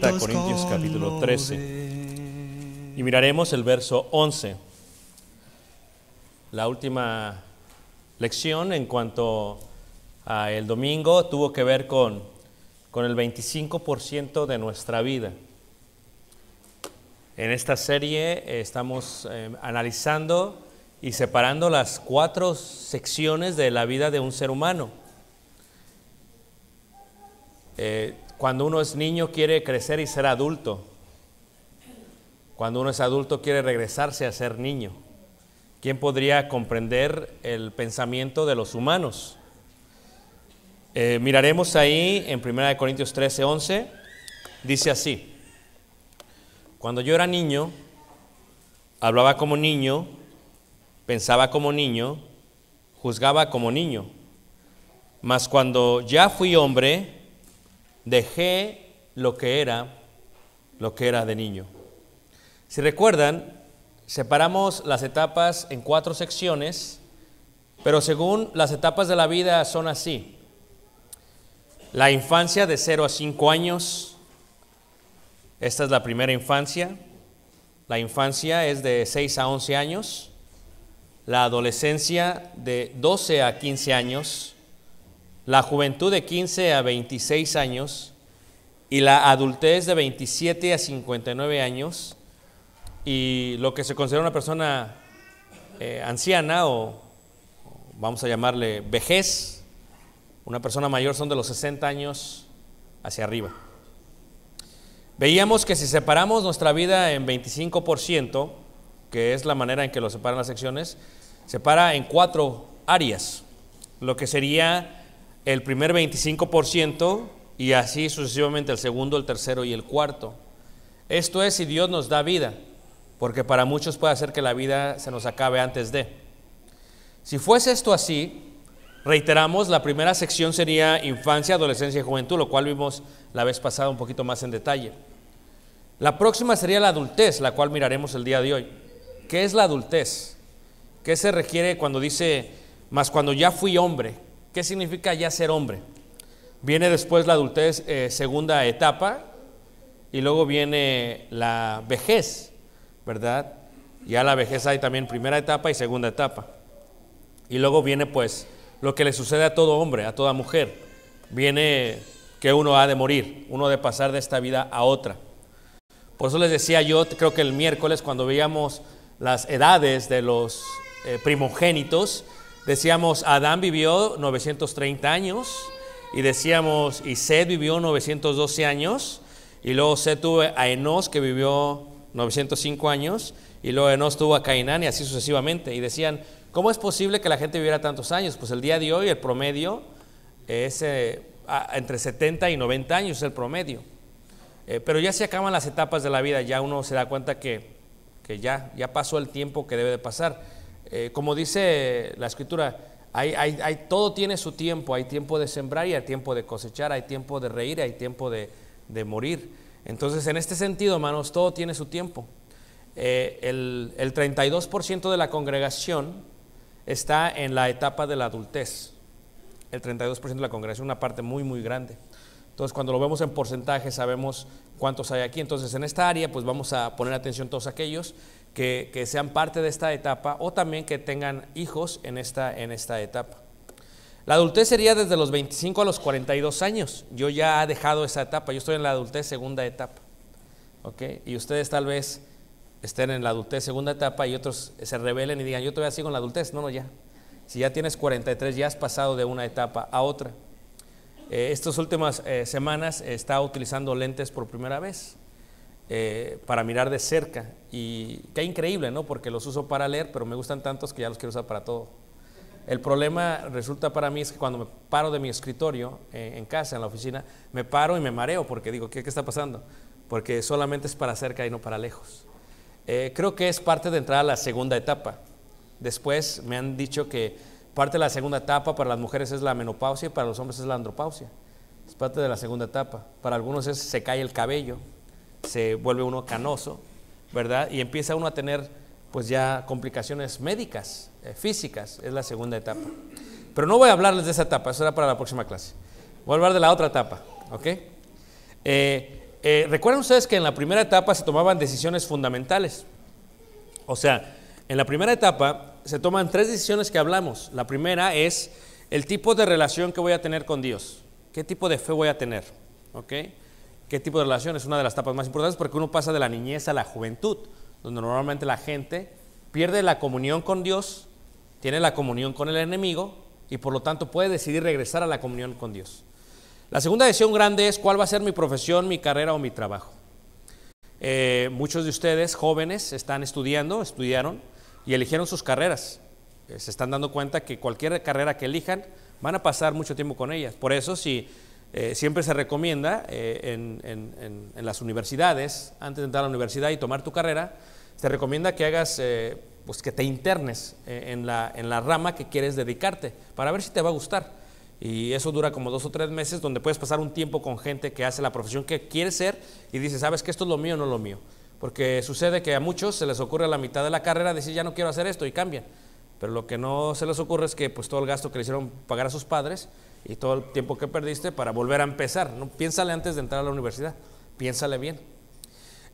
Corintios capítulo 13. Y miraremos el verso 11. La última lección en cuanto a el domingo tuvo que ver con, con el 25% de nuestra vida. En esta serie eh, estamos eh, analizando y separando las cuatro secciones de la vida de un ser humano. Eh, cuando uno es niño quiere crecer y ser adulto. Cuando uno es adulto quiere regresarse a ser niño. ¿Quién podría comprender el pensamiento de los humanos? Eh, miraremos ahí en 1 Corintios 13, 11. Dice así, cuando yo era niño, hablaba como niño, pensaba como niño, juzgaba como niño. Mas cuando ya fui hombre, dejé lo que era, lo que era de niño. Si recuerdan, separamos las etapas en cuatro secciones, pero según las etapas de la vida son así. La infancia de 0 a 5 años, esta es la primera infancia. La infancia es de 6 a 11 años. La adolescencia de 12 a 15 años la juventud de 15 a 26 años y la adultez de 27 a 59 años y lo que se considera una persona eh, anciana o vamos a llamarle vejez, una persona mayor son de los 60 años hacia arriba. Veíamos que si separamos nuestra vida en 25%, que es la manera en que lo separan las secciones, separa en cuatro áreas, lo que sería el primer 25% y así sucesivamente el segundo, el tercero y el cuarto. Esto es si Dios nos da vida, porque para muchos puede hacer que la vida se nos acabe antes de. Si fuese esto así, reiteramos, la primera sección sería infancia, adolescencia y juventud, lo cual vimos la vez pasada un poquito más en detalle. La próxima sería la adultez, la cual miraremos el día de hoy. ¿Qué es la adultez? ¿Qué se requiere cuando dice, más cuando ya fui hombre? ¿Qué significa ya ser hombre? Viene después la adultez, eh, segunda etapa, y luego viene la vejez, ¿verdad? Ya la vejez hay también primera etapa y segunda etapa. Y luego viene pues lo que le sucede a todo hombre, a toda mujer. Viene que uno ha de morir, uno de pasar de esta vida a otra. Por eso les decía yo, creo que el miércoles cuando veíamos las edades de los eh, primogénitos, Decíamos, Adán vivió 930 años y decíamos, y Seth vivió 912 años y luego Seth tuvo a Enos que vivió 905 años y luego Enos tuvo a Cainán y así sucesivamente. Y decían, ¿cómo es posible que la gente viviera tantos años? Pues el día de hoy el promedio es eh, entre 70 y 90 años, es el promedio. Eh, pero ya se acaban las etapas de la vida, ya uno se da cuenta que, ya, ya pasó el tiempo que debe de pasar. Eh, como dice la escritura, hay, hay, todo tiene su tiempo, hay tiempo de sembrar y hay tiempo de cosechar, hay tiempo de reír, hay tiempo de, morir. Entonces, en este sentido, hermanos, todo tiene su tiempo. Eh, el, el 32% de la congregación está en la etapa de la adultez. El 32% de la congregación, una parte muy, muy grande. Entonces, cuando lo vemos en porcentaje, sabemos cuántos hay aquí. Entonces, en esta área, pues vamos a poner atención a todos aquellos que, sean parte de esta etapa o también que tengan hijos en esta, en esta etapa. La adultez sería desde los 25 a los 42 años. Yo ya he dejado esa etapa, yo estoy en la adultez segunda etapa. Y ustedes tal vez estén en la adultez segunda etapa y otros se rebelen y digan, yo todavía sigo en la adultez. No, no, ya. Si ya tienes 43, ya has pasado de una etapa a otra. Eh, estas últimas eh, semanas está utilizando lentes por primera vez. Eh, para mirar de cerca. Y qué increíble, ¿no? Porque los uso para leer, pero me gustan tantos que ya los quiero usar para todo. El problema resulta para mí es que cuando me paro de mi escritorio eh, en casa, en la oficina, me paro y me mareo porque digo, ¿qué, está pasando? Porque solamente es para cerca y no para lejos. Eh, creo que es parte de entrar a la segunda etapa. Después me han dicho que parte de la segunda etapa para las mujeres es la menopausia y para los hombres es la andropausia. Es parte de la segunda etapa. Para algunos es se cae el cabello, se vuelve uno canoso, ¿verdad? Y empieza uno a tener pues ya complicaciones médicas, eh, físicas, es la segunda etapa. Pero no voy a hablarles de esa etapa, eso era para la próxima clase. Voy a hablar de la otra etapa, ¿ok? Eh, eh, Recuerden ustedes que en la primera etapa se tomaban decisiones fundamentales. O sea, en la primera etapa se toman tres decisiones que hablamos. La primera es el tipo de relación que voy a tener con Dios. ¿Qué tipo de fe voy a tener? ¿Ok? qué tipo de relación es una de las etapas más importantes porque uno pasa de la niñez a la juventud, donde normalmente la gente pierde la comunión con Dios, tiene la comunión con el enemigo y por lo tanto puede decidir regresar a la comunión con Dios. La segunda decisión grande es cuál va a ser mi profesión, mi carrera o mi trabajo. Eh, muchos de ustedes jóvenes están estudiando, estudiaron y eligieron sus carreras. Eh, se están dando cuenta que cualquier carrera que elijan van a pasar mucho tiempo con ellas. Por eso si eh, siempre se recomienda eh, en, las universidades, antes de entrar a la universidad y tomar tu carrera, se recomienda que hagas, eh, pues que te internes en la, rama que quieres dedicarte para ver si te va a gustar. Y eso dura como dos o tres meses donde puedes pasar un tiempo con gente que hace la profesión que quieres ser y dices, sabes que esto es lo mío, no lo mío. Porque sucede que a muchos se les ocurre a la mitad de la carrera decir, ya no quiero hacer esto y cambian. Pero lo que no se les ocurre es que pues todo el gasto que le hicieron pagar a sus padres y todo el tiempo que perdiste para volver a empezar. No, piénsale antes de entrar a la universidad, piénsale bien.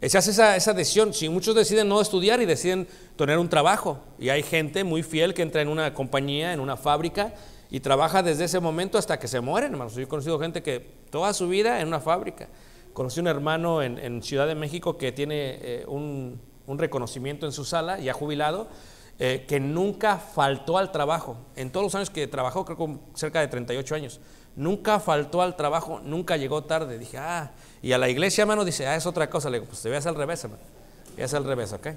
Eh, se hace esa, esa decisión. Si muchos deciden no estudiar y deciden tener un trabajo, y hay gente muy fiel que entra en una compañía, en una fábrica, y trabaja desde ese momento hasta que se mueren, hermanos. Yo he conocido gente que toda su vida en una fábrica. Conocí un hermano en, Ciudad de México que tiene eh, un, reconocimiento en su sala, y ha jubilado, eh, que nunca faltó al trabajo. En todos los años que trabajó, creo que cerca de 38 años, nunca faltó al trabajo, nunca llegó tarde. Dije, ah, y a la iglesia, hermano, dice, ah, es otra cosa. Le digo, pues te veas al revés, hermano. veas al revés, ¿ok?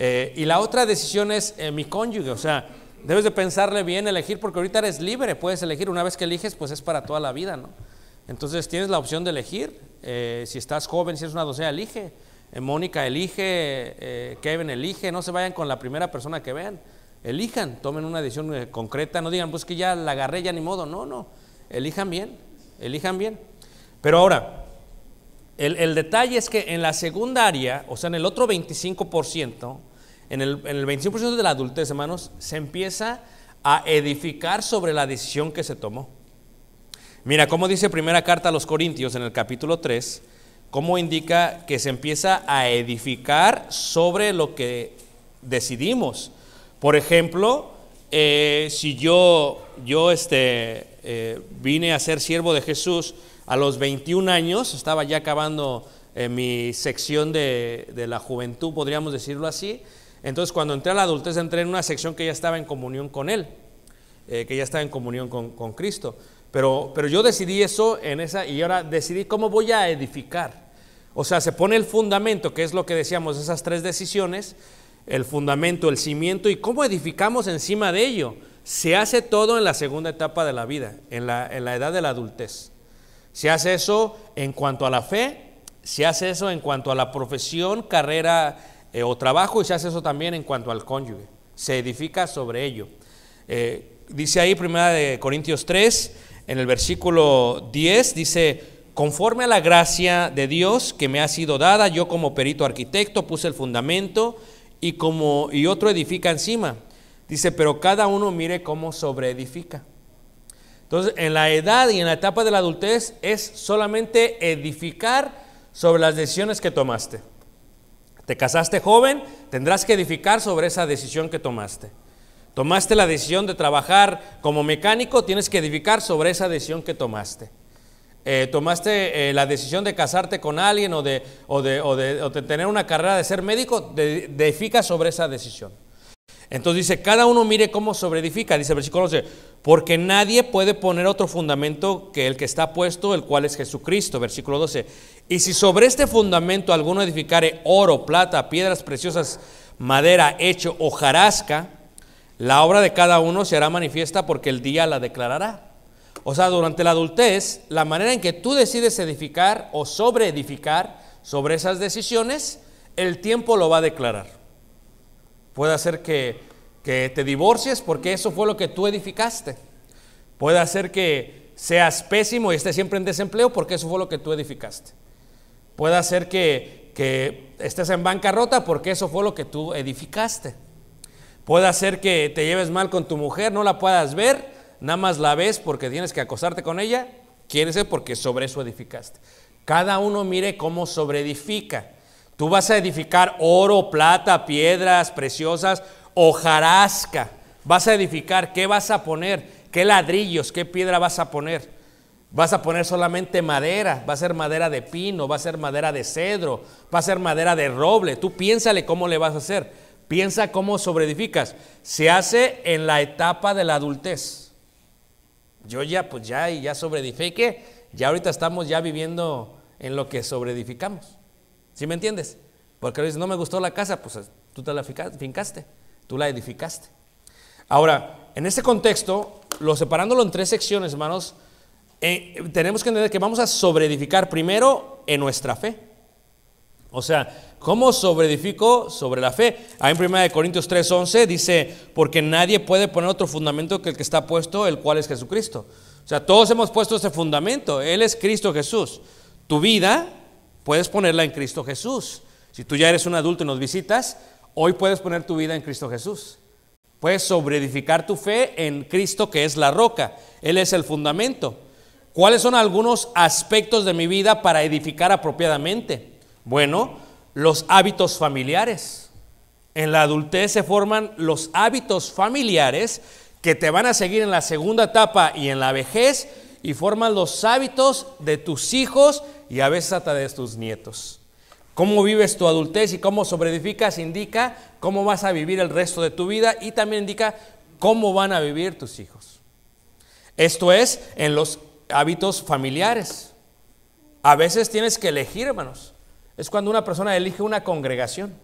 Eh, y la otra decisión es eh, mi cónyuge, o sea, debes de pensarle bien, elegir, porque ahorita eres libre, puedes elegir. Una vez que eliges, pues es para toda la vida, ¿no? Entonces tienes la opción de elegir. si estás joven, si eres una docena, elige. Eh, Mónica elige, eh, Kevin elige, no se vayan con la primera persona que vean. Elijan, tomen una decisión eh, concreta, no digan, pues que ya la agarré, ya ni modo. No, no, elijan bien, elijan bien. Pero ahora, el, detalle es que en la segunda área, o sea, en el otro 25%, en el, en el 25% de la adultez, hermanos, se empieza a edificar sobre la decisión que se tomó. Mira, como dice primera carta a los Corintios en el capítulo 3, ¿Cómo indica que se empieza a edificar sobre lo que decidimos? Por ejemplo, eh, si yo, yo este, eh, vine a ser siervo de Jesús a los 21 años, estaba ya acabando eh, mi sección de, la juventud, podríamos decirlo así. Entonces, cuando entré a la adultez, entré en una sección que ya estaba en comunión con Él, que ya estaba en comunión con, con Cristo. Pero, pero yo decidí eso en esa y ahora decidí cómo voy a edificar. O sea, se pone el fundamento, que es lo que decíamos, esas tres decisiones, el fundamento, el cimiento y cómo edificamos encima de ello. Se hace todo en la segunda etapa de la vida, en la, en la edad de la adultez. Se hace eso en cuanto a la fe, se hace eso en cuanto a la profesión, carrera eh, o trabajo y se hace eso también en cuanto al cónyuge. Se edifica sobre ello. Eh, dice ahí primera de Corintios 3, en el versículo 10 dice, conforme a la gracia de Dios que me ha sido dada, yo como perito arquitecto puse el fundamento y, como, y otro edifica encima. Dice, pero cada uno mire cómo sobreedifica. Entonces, en la edad y en la etapa de la adultez es solamente edificar sobre las decisiones que tomaste. Te casaste joven, tendrás que edificar sobre esa decisión que tomaste. Tomaste la decisión de trabajar como mecánico, tienes que edificar sobre esa decisión que tomaste. Eh, tomaste eh, la decisión de casarte con alguien o de, tener una carrera de ser médico, edifica sobre esa decisión. Entonces dice, cada uno mire cómo sobre sobreedifica, dice el versículo 12, porque nadie puede poner otro fundamento que el que está puesto, el cual es Jesucristo, versículo 12. Y si sobre este fundamento alguno edificare oro, plata, piedras preciosas, madera, hecho, hojarasca, la obra de cada uno se hará manifiesta porque el día la declarará. O sea, durante la adultez, la manera en que tú decides edificar o sobreedificar sobre esas decisiones, el tiempo lo va a declarar. Puede ser que, te divorcies porque eso fue lo que tú edificaste. Puede ser que seas pésimo y estés siempre en desempleo porque eso fue lo que tú edificaste. Puede ser que, que estés en bancarrota porque eso fue lo que tú edificaste. Puede ser que te lleves mal con tu mujer, no la puedas ver, nada más la ves porque tienes que acosarte con ella, quiere ser porque sobre eso edificaste. Cada uno mire cómo sobre edifica. Tú vas a edificar oro, plata, piedras preciosas, hojarasca. Vas a edificar, ¿qué vas a poner? ¿Qué ladrillos, qué piedra vas a poner? Vas a poner solamente madera, va a ser madera de pino, va a ser madera de cedro, va a ser madera de roble. Tú piénsale cómo le vas a hacer Piensa cómo sobreedificas. Se hace en la etapa de la adultez. Yo ya, pues ya, ya sobreedifique. Ya ahorita estamos ya viviendo en lo que sobreedificamos. ¿Sí me entiendes? Porque dices, no me gustó la casa, pues tú te la fincaste, tú la edificaste. Ahora, en este contexto, lo separándolo en tres secciones, hermanos, eh, tenemos que entender que vamos a sobreedificar primero en nuestra fe. O sea, ¿cómo sobreedifico sobre la fe? Ahí en 1 Corintios 3:11 dice, porque nadie puede poner otro fundamento que el que está puesto, el cual es Jesucristo. O sea, todos hemos puesto ese fundamento, Él es Cristo Jesús. Tu vida puedes ponerla en Cristo Jesús. Si tú ya eres un adulto y nos visitas, hoy puedes poner tu vida en Cristo Jesús. Puedes sobreedificar tu fe en Cristo que es la roca, Él es el fundamento. ¿Cuáles son algunos aspectos de mi vida para edificar apropiadamente? Bueno, los hábitos familiares. En la adultez se forman los hábitos familiares que te van a seguir en la segunda etapa y en la vejez y forman los hábitos de tus hijos y a veces hasta de tus nietos. Cómo vives tu adultez y cómo sobreedificas indica cómo vas a vivir el resto de tu vida y también indica cómo van a vivir tus hijos. Esto es en los hábitos familiares. A veces tienes que elegir, hermanos es cuando una persona elige una congregación.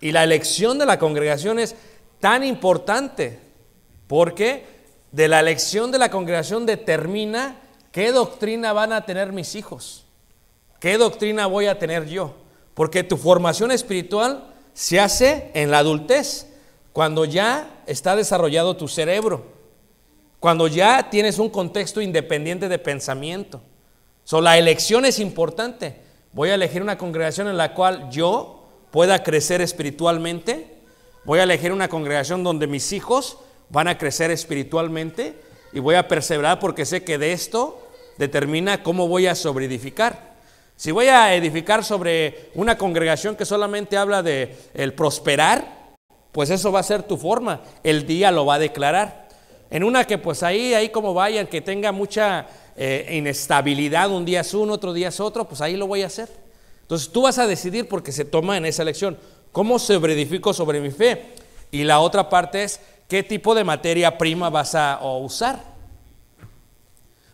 Y la elección de la congregación es tan importante porque de la elección de la congregación determina qué doctrina van a tener mis hijos, qué doctrina voy a tener yo. Porque tu formación espiritual se hace en la adultez, cuando ya está desarrollado tu cerebro, cuando ya tienes un contexto independiente de pensamiento. So, la elección es importante. Voy a elegir una congregación en la cual yo pueda crecer espiritualmente. Voy a elegir una congregación donde mis hijos van a crecer espiritualmente y voy a perseverar porque sé que de esto determina cómo voy a sobreedificar. Si voy a edificar sobre una congregación que solamente habla de el prosperar, pues eso va a ser tu forma. El día lo va a declarar. En una que pues ahí, ahí como vaya, que tenga mucha eh, inestabilidad, un día es uno, otro día es otro, pues ahí lo voy a hacer. Entonces tú vas a decidir porque se toma en esa elección, ¿cómo se verifico sobre mi fe? Y la otra parte es, ¿qué tipo de materia prima vas a usar?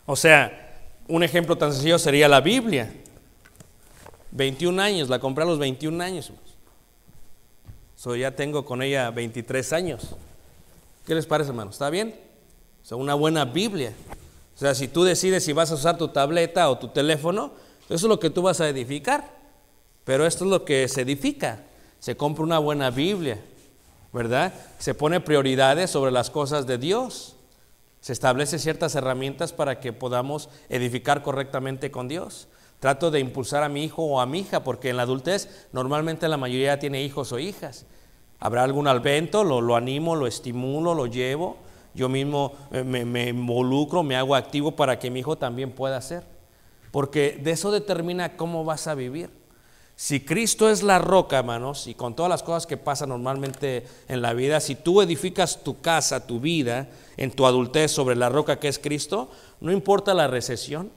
O sea, un ejemplo tan sencillo sería la Biblia. 21 años, la compré a los 21 años. So, ya tengo con ella 23 años. ¿Qué les parece, hermano? ¿Está bien? O sea, una buena Biblia. O sea, si tú decides si vas a usar tu tableta o tu teléfono, eso es lo que tú vas a edificar. Pero esto es lo que se edifica. Se compra una buena Biblia, ¿verdad? Se pone prioridades sobre las cosas de Dios. Se establecen ciertas herramientas para que podamos edificar correctamente con Dios. Trato de impulsar a mi hijo o a mi hija, porque en la adultez normalmente la mayoría tiene hijos o hijas habrá algún alvento, lo, lo animo, lo estimulo, lo llevo, yo mismo eh, me, involucro, me hago activo para que mi hijo también pueda hacer. Porque de eso determina cómo vas a vivir. Si Cristo es la roca, hermanos, y con todas las cosas que pasan normalmente en la vida, si tú edificas tu casa, tu vida, en tu adultez sobre la roca que es Cristo, no importa la recesión,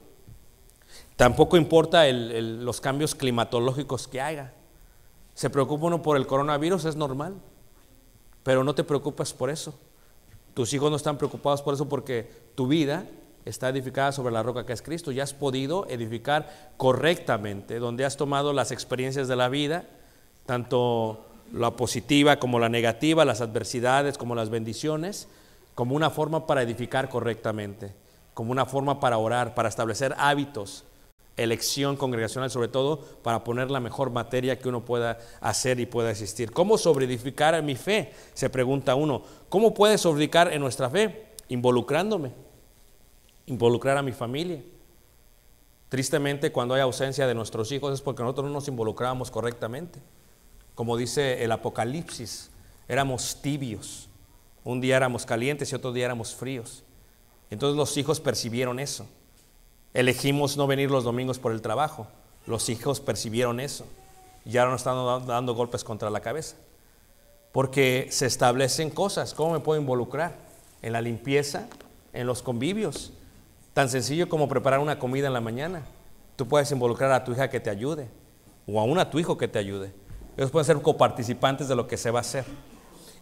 tampoco importa los cambios climatológicos que haga se preocupa uno por el coronavirus, es normal, pero no te preocupas por eso. Tus hijos no están preocupados por eso porque tu vida está edificada sobre la roca que es Cristo y has podido edificar correctamente, donde has tomado las experiencias de la vida, tanto la positiva como la negativa, las adversidades como las bendiciones, como una forma para edificar correctamente, como una forma para orar, para establecer hábitos elección congregacional, sobre todo para poner la mejor materia que uno pueda hacer y pueda existir. ¿Cómo sobreedificar a mi fe? Se pregunta uno. ¿Cómo puede sobreedificar en nuestra fe? Involucrándome, involucrar a mi familia. Tristemente, cuando hay ausencia de nuestros hijos es porque nosotros no nos involucrábamos correctamente. Como dice el Apocalipsis, éramos tibios. Un día éramos calientes y otro día éramos fríos. Entonces los hijos percibieron eso. Elegimos no venir los domingos por el trabajo. Los hijos percibieron eso y ahora nos están dando golpes contra la cabeza. Porque se establecen cosas, ¿cómo me puedo involucrar? En la limpieza, en los convivios. Tan sencillo como preparar una comida en la mañana. Tú puedes involucrar a tu hija que te ayude, o aún a tu hijo que te ayude. Ellos pueden ser coparticipantes de lo que se va a hacer,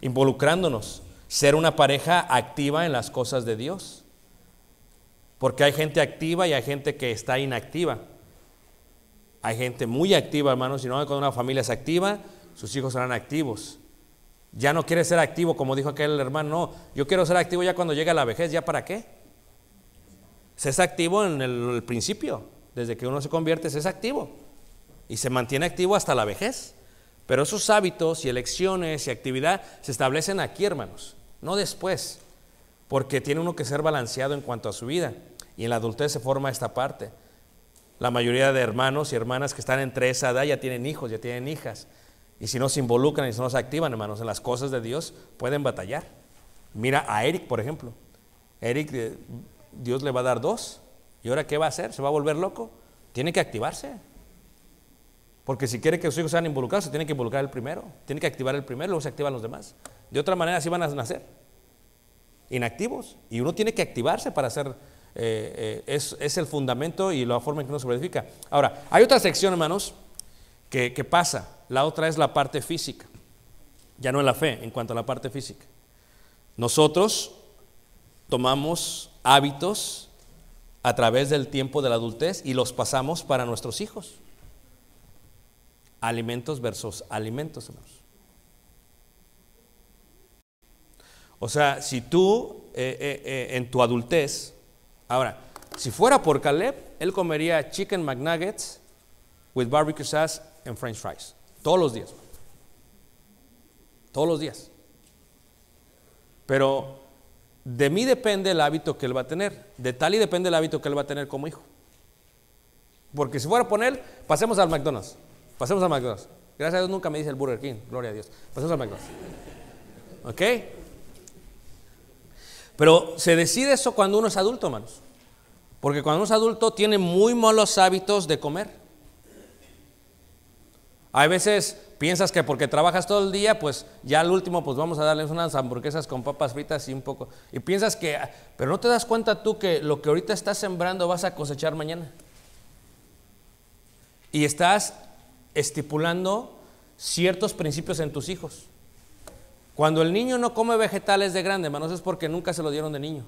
involucrándonos, ser una pareja activa en las cosas de Dios. Porque hay gente activa y hay gente que está inactiva. Hay gente muy activa, hermanos, Si no cuando una familia es activa, sus hijos serán activos. Ya no quiere ser activo, como dijo aquel hermano, no, yo quiero ser activo ya cuando llega la vejez, ¿ya para qué? Se es activo en el, principio, desde que uno se convierte, se es activo. Y se mantiene activo hasta la vejez. Pero esos hábitos y elecciones y actividad se establecen aquí, hermanos, no después porque tiene uno que ser balanceado en cuanto a su vida. Y en la adultez se forma esta parte. La mayoría de hermanos y hermanas que están entre esa edad ya tienen hijos, ya tienen hijas. Y si no se involucran y si no se activan, hermanos, en las cosas de Dios, pueden batallar. Mira a Eric, por ejemplo. Eric, eh, Dios le va a dar dos. ¿Y ahora qué va a hacer? ¿Se va a volver loco? Tiene que activarse. Porque si quiere que sus hijos sean involucrados, se tiene que involucrar el primero. Tiene que activar el primero, luego se activan los demás. De otra manera, así van a nacer inactivos y uno tiene que activarse para hacer, eh, eh, es, el fundamento y la forma en que uno se verifica. Ahora, hay otra sección, hermanos, que, que pasa. La otra es la parte física, ya no es la fe en cuanto a la parte física. Nosotros tomamos hábitos a través del tiempo de la adultez y los pasamos para nuestros hijos. Alimentos versus alimentos, hermanos. O sea, si tú eh, eh, eh, en tu adultez, ahora, si fuera por Caleb, él comería chicken McNuggets with barbecue sauce and french fries. Todos los días. Todos los días. Pero de mí depende el hábito que él va a tener. De tal y depende el hábito que él va a tener como hijo. Porque si fuera por él, pasemos al McDonald's. Pasemos al McDonald's. Gracias a Dios nunca me dice el Burger King. Gloria a Dios. Pasemos al McDonald's. ¿Ok? Pero se decide eso cuando uno es adulto, hermanos. Porque cuando uno es adulto tiene muy malos hábitos de comer. Hay veces piensas que porque trabajas todo el día, pues ya al último, pues vamos a darles unas hamburguesas con papas fritas y un poco. Y piensas que, ah, pero no te das cuenta tú que lo que ahorita estás sembrando vas a cosechar mañana. Y estás estipulando ciertos principios en tus hijos. Cuando el niño no come vegetales de grande, hermanos, es porque nunca se lo dieron de niño.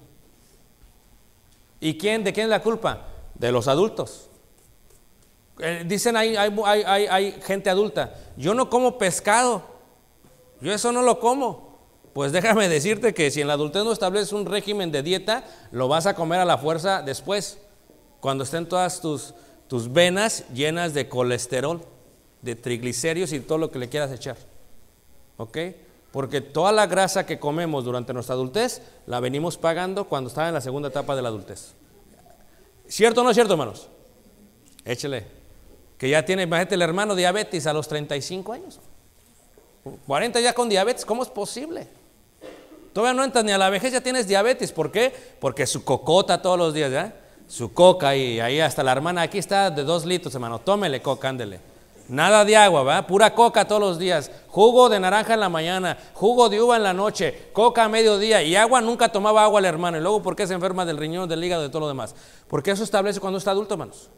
¿Y quién, de quién es la culpa? De los adultos. Eh, dicen hay, hay, gente adulta, yo no como pescado, yo eso no lo como. Pues déjame decirte que si en la adultez no estableces un régimen de dieta, lo vas a comer a la fuerza después, cuando estén todas tus, tus venas llenas de colesterol, de triglicéridos y todo lo que le quieras echar. ¿Ok? Porque toda la grasa que comemos durante nuestra adultez la venimos pagando cuando está en la segunda etapa de la adultez. ¿Cierto o no es cierto, hermanos? Échele. Que ya tiene, imagínate, el hermano diabetes a los 35 años. 40 ya con diabetes, ¿cómo es posible? Todavía no entras ni a la vejez, ya tienes diabetes. ¿Por qué? Porque su cocota todos los días, ¿ya? Su coca y ahí hasta la hermana, aquí está de dos litros, hermano. Tómele coca, ándele. Nada de agua, ¿va? Pura coca todos los días, jugo de naranja en la mañana, jugo de uva en la noche, coca a mediodía y agua, nunca tomaba agua el hermano. Y luego, ¿por qué se enferma del riñón, del hígado, de todo lo demás? Porque eso establece cuando está adulto, hermanos.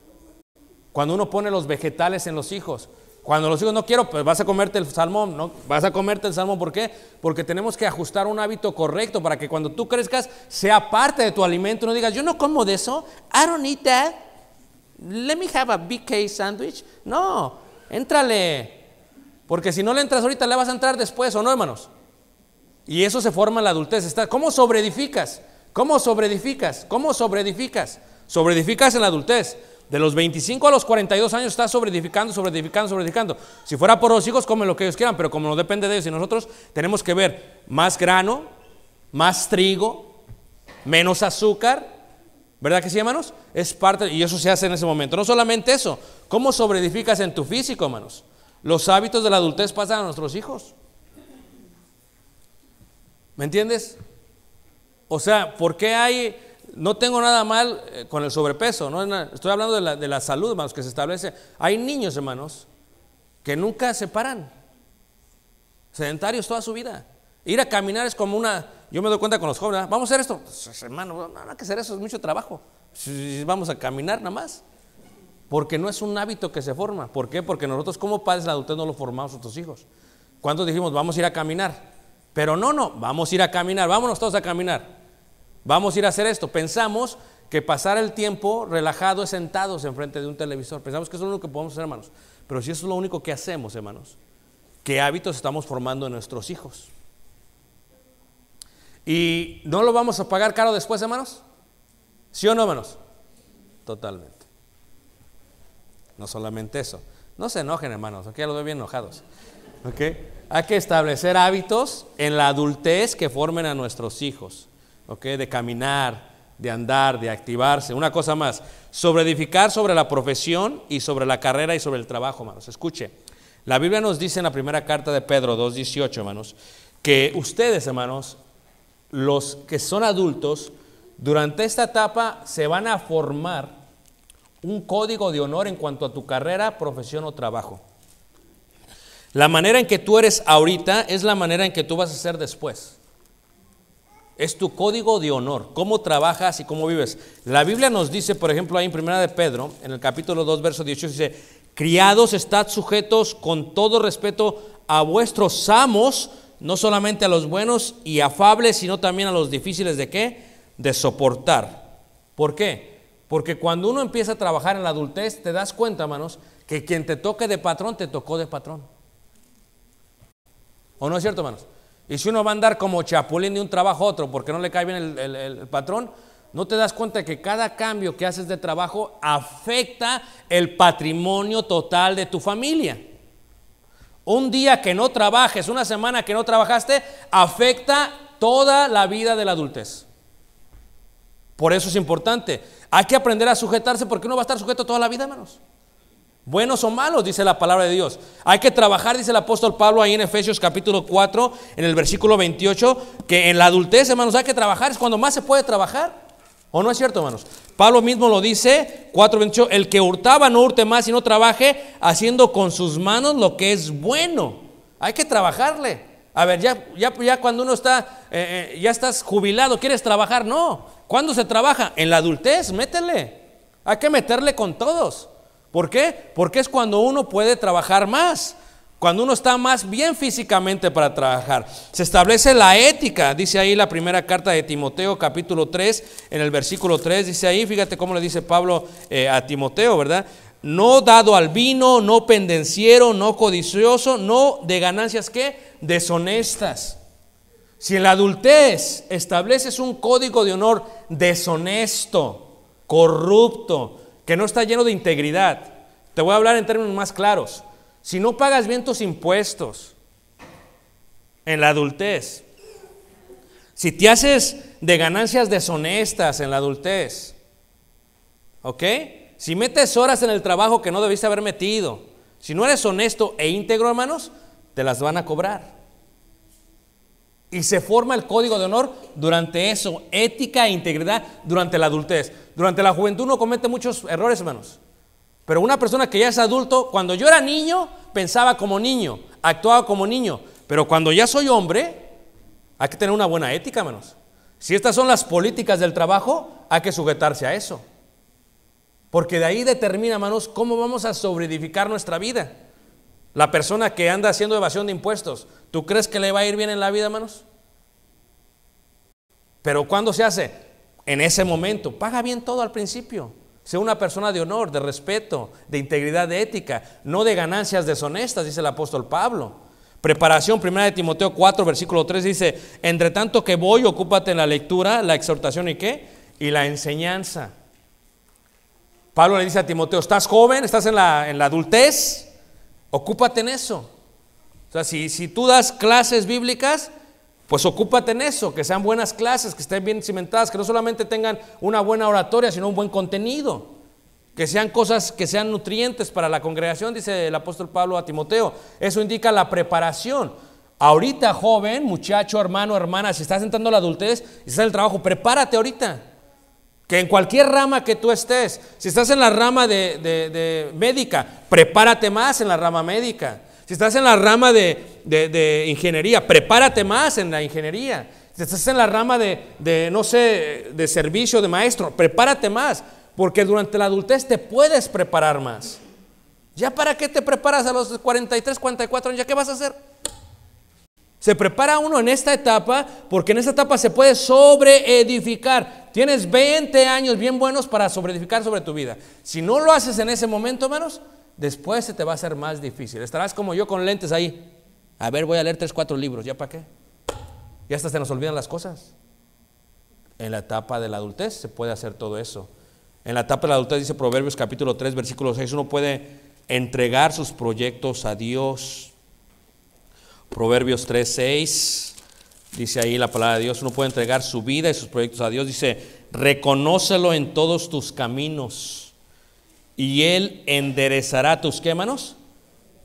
Cuando uno pone los vegetales en los hijos. Cuando los hijos no quiero, pues vas a comerte el salmón, ¿no? Vas a comerte el salmón, ¿por qué? Porque tenemos que ajustar un hábito correcto para que cuando tú crezcas sea parte de tu alimento. No digas, yo no como de eso, I don't eat that. Let me have a BK sandwich. No, Éntrale. Porque si no le entras ahorita, le vas a entrar después, ¿o no, hermanos? Y eso se forma en la adultez. ¿Cómo sobreedificas? ¿Cómo sobreedificas? ¿Cómo sobreedificas? Sobreedificas en la adultez. De los 25 a los 42 años estás sobreedificando, sobreedificando, sobreedificando. Si fuera por los hijos, comen lo que ellos quieran, pero como no depende de ellos y nosotros, tenemos que ver más grano, más trigo, menos azúcar, ¿Verdad que sí, hermanos? Es parte, y eso se hace en ese momento. No solamente eso, ¿cómo sobreedificas en tu físico, hermanos? Los hábitos de la adultez pasan a nuestros hijos. ¿Me entiendes? O sea, ¿por qué hay.? No tengo nada mal eh, con el sobrepeso, ¿no? estoy hablando de la salud, hermanos, que se establece. Hay niños, hermanos, que nunca se paran, sedentarios toda su vida. Ir a caminar es como una, yo me doy cuenta con los jóvenes, vamos a hacer esto. hermanos. Pues, pues, hermano, no, hay que hacer eso, es mucho trabajo. Vamos a caminar nada más. Porque no es un hábito que se forma. ¿Por qué? Porque nosotros como padres la adultez no lo formamos a nuestros hijos. ¿Cuántos dijimos, vamos a ir a caminar? Pero no, no, vamos a ir a caminar, vámonos todos a caminar. Vamos a ir a hacer esto. Pensamos que pasar el tiempo relajado sentados sentados enfrente de un televisor. Pensamos que es lo único que podemos hacer, hermanos. Pero si eso es lo único que hacemos, hermanos, ¿qué hábitos estamos formando en nuestros hijos? ¿Y no lo vamos a pagar caro después, hermanos? ¿Sí o no, hermanos? Totalmente. No solamente eso. No se enojen, hermanos, aquí ya los veo bien enojados. ¿Ok? Hay que establecer hábitos en la adultez que formen a nuestros hijos. ¿Ok? De caminar, de andar, de activarse. Una cosa más, sobre edificar sobre la profesión y sobre la carrera y sobre el trabajo, hermanos. Escuche, la Biblia nos dice en la primera carta de Pedro 2.18, hermanos, que ustedes, hermanos, los que son adultos, durante esta etapa se van a formar un código de honor en cuanto a tu carrera, profesión o trabajo. La manera en que tú eres ahorita es la manera en que tú vas a ser después. Es tu código de honor, cómo trabajas y cómo vives. La Biblia nos dice, por ejemplo, ahí en Primera de Pedro, en el capítulo 2, verso 18, dice, criados, estad sujetos con todo respeto a vuestros amos, no solamente a los buenos y afables, sino también a los difíciles de qué? De soportar. ¿Por qué? Porque cuando uno empieza a trabajar en la adultez, te das cuenta, hermanos, que quien te toque de patrón, te tocó de patrón. ¿O no es cierto, hermanos? Y si uno va a andar como chapulín de un trabajo a otro porque no le cae bien el, el patrón, no te das cuenta que cada cambio que haces de trabajo afecta el patrimonio total de tu familia. Un día que no trabajes, una semana que no trabajaste, afecta toda la vida de la adultez. Por eso es importante. Hay que aprender a sujetarse porque uno va a estar sujeto toda la vida, hermanos. Buenos o malos, dice la palabra de Dios. Hay que trabajar, dice el apóstol Pablo ahí en Efesios capítulo 4, en el versículo 28, que en la adultez, hermanos, hay que trabajar, es cuando más se puede trabajar. ¿O no es cierto, hermanos? Pablo mismo lo dice 4:28, el que hurtaba no hurte más, no trabaje haciendo con sus manos lo que es bueno. Hay que trabajarle. A ver, ya, ya, ya cuando uno está, eh, eh, ya estás jubilado, quieres trabajar, no. ¿Cuándo se trabaja? En la adultez, métele. Hay que meterle con todos. ¿Por qué? Porque es cuando uno puede trabajar más cuando uno está más bien físicamente para trabajar. Se establece la ética, dice ahí la primera carta de Timoteo capítulo 3, en el versículo 3, dice ahí, fíjate cómo le dice Pablo eh, a Timoteo, ¿verdad? No dado al vino, no pendenciero, no codicioso, no de ganancias que deshonestas. Si en la adultez estableces un código de honor deshonesto, corrupto, que no está lleno de integridad, te voy a hablar en términos más claros si no pagas bien tus impuestos en la adultez, si te haces de ganancias deshonestas en la adultez, ¿ok? Si metes horas en el trabajo que no debiste haber metido, si no eres honesto e íntegro, hermanos, te las van a cobrar. Y se forma el código de honor durante eso, ética e integridad durante la adultez. Durante la juventud uno comete muchos errores, hermanos. Pero una persona que ya es adulto, cuando yo era niño, pensaba como niño, actuaba como niño. Pero cuando ya soy hombre, hay que tener una buena ética, hermanos. Si estas son las políticas del trabajo, hay que sujetarse a eso. Porque de ahí determina, hermanos, cómo vamos a sobreedificar nuestra vida. La persona que anda haciendo evasión de impuestos, ¿tú crees que le va a ir bien en la vida, hermanos? Pero ¿cuándo se hace? En ese momento. Paga bien todo al principio. Sea una persona de honor, de respeto, de integridad de ética, no de ganancias deshonestas, dice el apóstol Pablo. Preparación, primera de Timoteo 4, versículo 3 dice, entre tanto que voy, ocúpate en la lectura, la exhortación y qué? Y la enseñanza. Pablo le dice a Timoteo, estás joven, estás en la, adultez, ocúpate en eso. O sea, si, si tú das clases bíblicas, pues ocúpate en eso, que sean buenas clases, que estén bien cimentadas, que no solamente tengan una buena oratoria, sino un buen contenido, que sean cosas que sean nutrientes para la congregación, dice el apóstol Pablo a Timoteo. Eso indica la preparación. Ahorita, joven, muchacho, hermano, hermana, si estás entrando a la adultez, si estás en el trabajo, prepárate ahorita. Que en cualquier rama que tú estés, si estás en la rama de médica, prepárate más en la rama médica. Si estás en la rama de, ingeniería, prepárate más en la ingeniería. Si estás en la rama de, no sé, de servicio, de maestro, prepárate más, porque durante la adultez te puedes preparar más. ¿Ya para qué te preparas a los 43, 44 años? ¿Ya qué vas a hacer? Se prepara uno en esta etapa porque en esta etapa se puede sobreedificar. Tienes 20 años bien buenos para sobreedificar sobre tu vida. Si no lo haces en ese momento, hermanos, después se te va a hacer más difícil. Estarás como yo con lentes ahí. A ver, voy a leer tres, cuatro libros, ¿ya para qué? Ya hasta se nos olvidan las cosas. En la etapa de la adultez se puede hacer todo eso. En la etapa de la adultez dice Proverbios capítulo 3, versículo 6, uno puede entregar sus proyectos a Dios. Proverbios 3, 6, dice ahí la palabra de Dios, uno puede entregar su vida y sus proyectos a Dios. Dice, reconócelo en todos tus caminos y Él enderezará tus qué manos,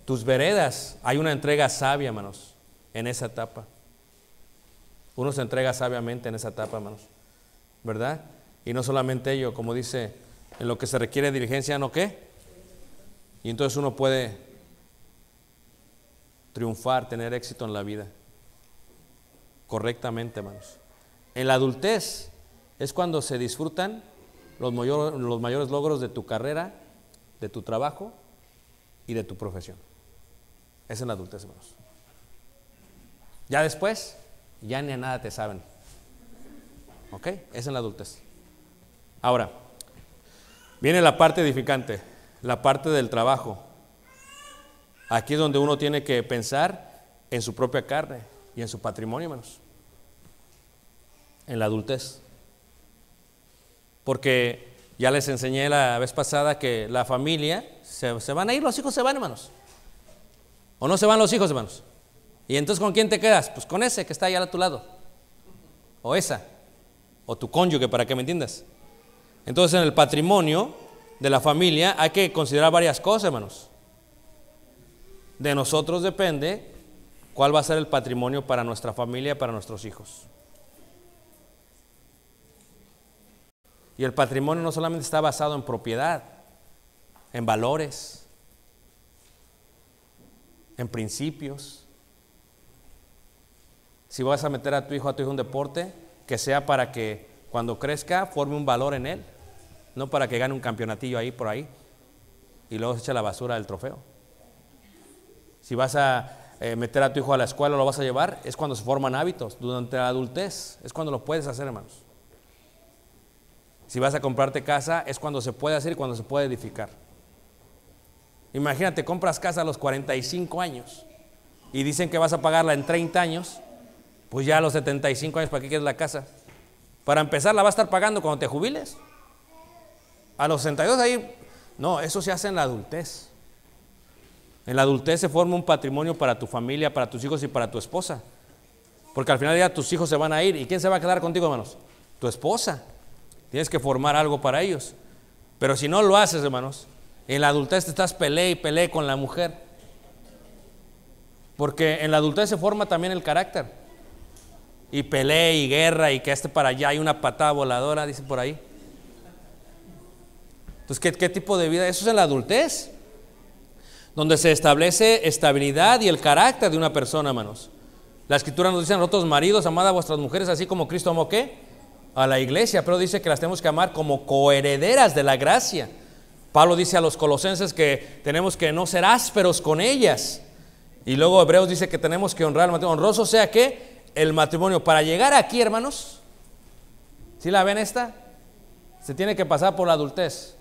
tus veredas. Hay una entrega sabia, manos, en esa etapa. Uno se entrega sabiamente en esa etapa, manos, ¿verdad? Y no solamente ello, como dice, en lo que se requiere diligencia, ¿no qué? Y entonces uno puede triunfar, tener éxito en la vida. Correctamente, manos. En la adultez es cuando se disfrutan los, los mayores logros de tu carrera, de tu trabajo y de tu profesión. Es en la adultez, hermanos. Ya después, ya ni a nada te saben. ¿Ok? Es en la adultez. Ahora, viene la parte edificante, la parte del trabajo. Aquí es donde uno tiene que pensar en su propia carne y en su patrimonio, hermanos. En la adultez. Porque ya les enseñé la vez pasada que la familia, se, van a ir, los hijos se van, hermanos. ¿O no se van los hijos, hermanos? ¿Y entonces con quién te quedas? Pues con ese que está allá a tu lado. O esa. O tu cónyuge, para que me entiendas. Entonces en el patrimonio de la familia hay que considerar varias cosas, hermanos. De nosotros depende cuál va a ser el patrimonio para nuestra familia, para nuestros hijos. Y el patrimonio no solamente está basado en propiedad, en valores, en principios. Si vas a meter a tu hijo a tu hijo un deporte, que sea para que cuando crezca forme un valor en él, no para que gane un campeonatillo ahí por ahí y luego se eche la basura del trofeo. Si vas a eh, meter a tu hijo a la escuela, lo vas a llevar, es cuando se forman hábitos, durante la adultez, es cuando lo puedes hacer, hermanos. Si vas a comprarte casa, es cuando se puede hacer y cuando se puede edificar. Imagínate, compras casa a los 45 años y dicen que vas a pagarla en 30 años, pues ya a los 75 años, ¿para qué quieres la casa? Para empezar, la vas a estar pagando cuando te jubiles. A los 62 ahí, no, eso se hace en la adultez. En la adultez se forma un patrimonio para tu familia, para tus hijos y para tu esposa. Porque al final día tus hijos se van a ir. ¿Y quién se va a quedar contigo, hermanos? Tu esposa. Tienes que formar algo para ellos. Pero si no lo haces, hermanos, en la adultez te estás peleé y peleé con la mujer. Porque en la adultez se forma también el carácter. Y pelea y guerra y que este para allá hay una patada voladora, dice por ahí. Entonces, ¿qué, ¿qué, tipo de vida? Eso es en la adultez. Donde se establece estabilidad y el carácter de una persona, hermanos. La escritura nos dice a nosotros, maridos, amad a vuestras mujeres, así como Cristo amó qué? a la iglesia, pero dice que las tenemos que amar como coherederas de la gracia. Pablo dice a los colosenses que tenemos que no ser ásperos con ellas. Y luego Hebreos dice que tenemos que honrar el matrimonio. Honroso sea que el matrimonio, para llegar aquí, hermanos, si la ven esta, se tiene que pasar por la adultez.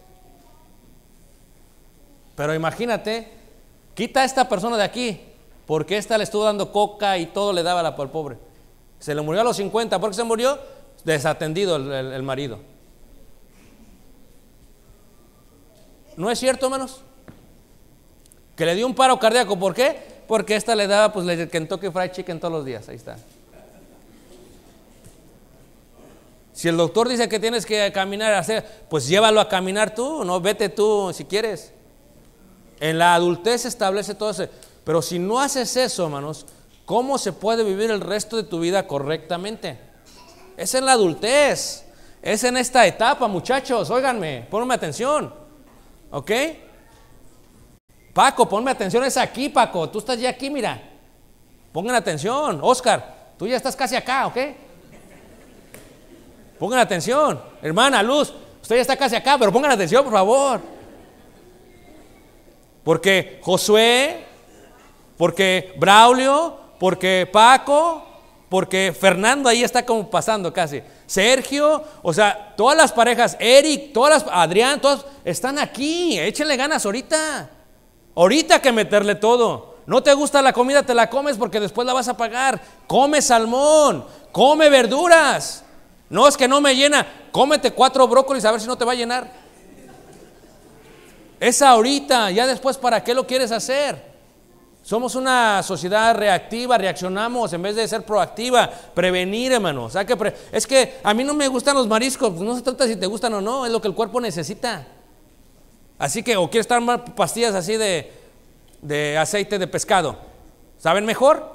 Pero imagínate, quita a esta persona de aquí, porque esta le estuvo dando coca y todo le daba la, al pobre. Se le murió a los 50. ¿Por qué se murió? desatendido el, marido. ¿No es cierto, hermanos? Que le dio un paro cardíaco. ¿Por qué? Porque esta le daba pues le que Fried Chicken todos los días. Ahí está. Si el doctor dice que tienes que caminar, hacer, pues llévalo a caminar tú, no vete tú si quieres. En la adultez establece todo eso. Pero si no haces eso, hermanos, ¿cómo se puede vivir el resto de tu vida correctamente? es en la adultez, es en esta etapa, muchachos, óiganme, ponme atención, ¿ok? Paco, ponme atención, es aquí, Paco, tú estás ya aquí, mira, pongan atención, Oscar, tú ya estás casi acá, ¿ok? Pongan atención, hermana, Luz, usted ya está casi acá, pero pongan atención, por favor. Porque Josué, porque Braulio, porque Paco, porque Fernando ahí está como pasando casi. Sergio, o sea, todas las parejas, Eric, todas las, Adrián, todas están aquí. Échenle ganas ahorita. Ahorita que meterle todo. No te gusta la comida, te la comes porque después la vas a pagar. Come salmón, come verduras. No es que no me llena. Cómete cuatro brócolis a ver si no te va a llenar. Es ahorita, ya después, ¿para qué lo quieres hacer? Somos una sociedad reactiva, reaccionamos en vez de ser proactiva, prevenir, hermanos. es que a mí no me gustan los mariscos, pues no se trata si te gustan o no, es lo que el cuerpo necesita. Así que, o quieres tomar pastillas así de, aceite de pescado, ¿saben mejor?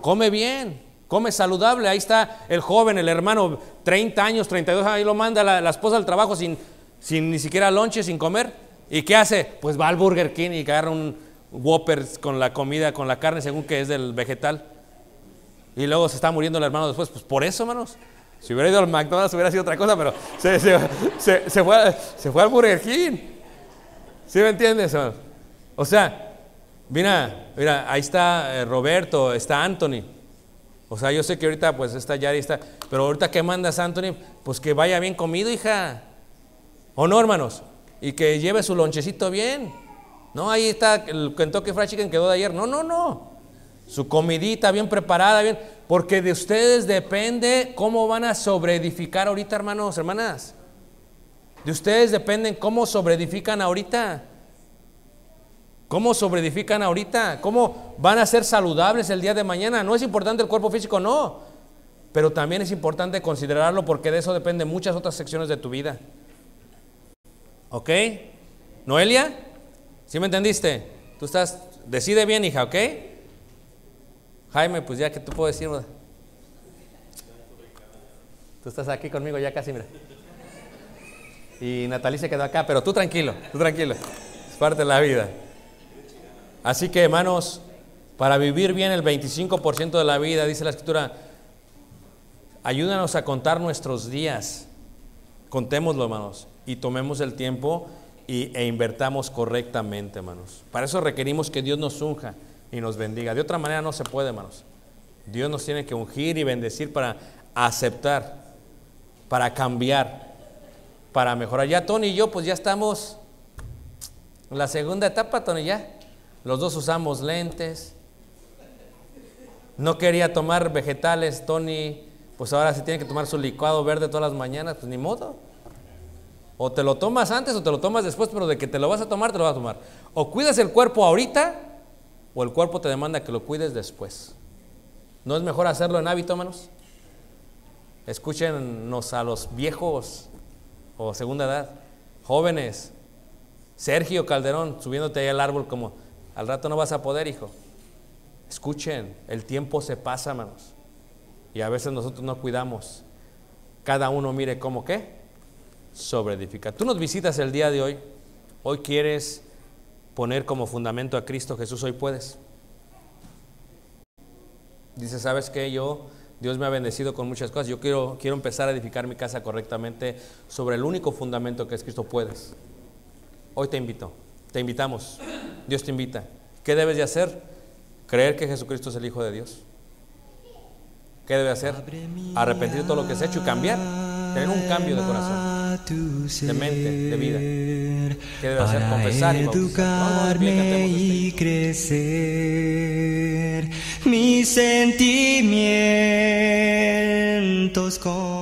Come bien, come saludable. Ahí está el joven, el hermano, 30 años, 32 ahí lo manda la, esposa al trabajo sin, sin ni siquiera lonche, sin comer. ¿Y qué hace? Pues va al Burger King y agarra un Whoppers con la comida, con la carne, según que es del vegetal. Y luego se está muriendo el hermano después. Pues por eso, hermanos. Si hubiera ido al McDonald's hubiera sido otra cosa, pero se, fue, al Burger King. ¿Sí me entiendes? O sea, mira, mira, ahí está eh, Roberto, está Anthony. O sea, yo sé que ahorita pues está Yari, está, pero ahorita ¿qué mandas Anthony? Pues que vaya bien comido, hija. ¿O no, hermanos? Y que lleve su lonchecito bien. No, ahí está el Kentucky Fried Chicken quedó de ayer. No, no, no. Su comidita bien preparada, bien. Porque de ustedes depende cómo van a sobreedificar ahorita, hermanos, hermanas. De ustedes dependen cómo sobreedifican ahorita. ¿Cómo sobreedifican ahorita? ¿Cómo van a ser saludables el día de mañana? No es importante el cuerpo físico, no. Pero también es importante considerarlo porque de eso dependen muchas otras secciones de tu vida. ¿Ok? Noelia. ¿Sí me entendiste? Tú estás, decide bien, hija, ¿ok? Jaime, pues ya que tú puedes decir. Tú estás aquí conmigo ya casi, mira. Y Natalie se quedó acá, pero tú tranquilo, tú tranquilo. Es parte de la vida. Así que, hermanos, para vivir bien el 25% de la vida, dice la escritura, ayúdanos a contar nuestros días. Contémoslo, hermanos, y tomemos el tiempo y, e invertamos correctamente, hermanos. Para eso requerimos que Dios nos unja y nos bendiga. De otra manera no se puede, manos Dios nos tiene que ungir y bendecir para aceptar, para cambiar, para mejorar. Ya Tony y yo, pues ya estamos en la segunda etapa, Tony, ya. Los dos usamos lentes. No quería tomar vegetales, Tony. Pues ahora se tiene que tomar su licuado verde todas las mañanas, pues ni modo. O te lo tomas antes o te lo tomas después, pero de que te lo vas a tomar, te lo vas a tomar. O cuidas el cuerpo ahorita o el cuerpo te demanda que lo cuides después. ¿No es mejor hacerlo en hábito, hermanos? Escúchenos a los viejos o segunda edad, jóvenes. Sergio Calderón, subiéndote ahí al árbol como, al rato no vas a poder, hijo. Escuchen, el tiempo se pasa, hermanos. Y a veces nosotros no cuidamos. Cada uno mire cómo qué sobre edificar. Tú nos visitas el día de hoy, hoy quieres poner como fundamento a Cristo Jesús, hoy puedes. Dice, ¿sabes que Yo, Dios me ha bendecido con muchas cosas, yo quiero, quiero empezar a edificar mi casa correctamente sobre el único fundamento que es Cristo, puedes. Hoy te invito, te invitamos, Dios te invita. ¿Qué debes de hacer? Creer que Jesucristo es el Hijo de Dios. ¿Qué debe hacer? Arrepentir todo lo que se ha hecho y cambiar. Tener un cambio de corazón de mente, de vida. Que debe hacer confesar y educarme y crecer mis sentimientos con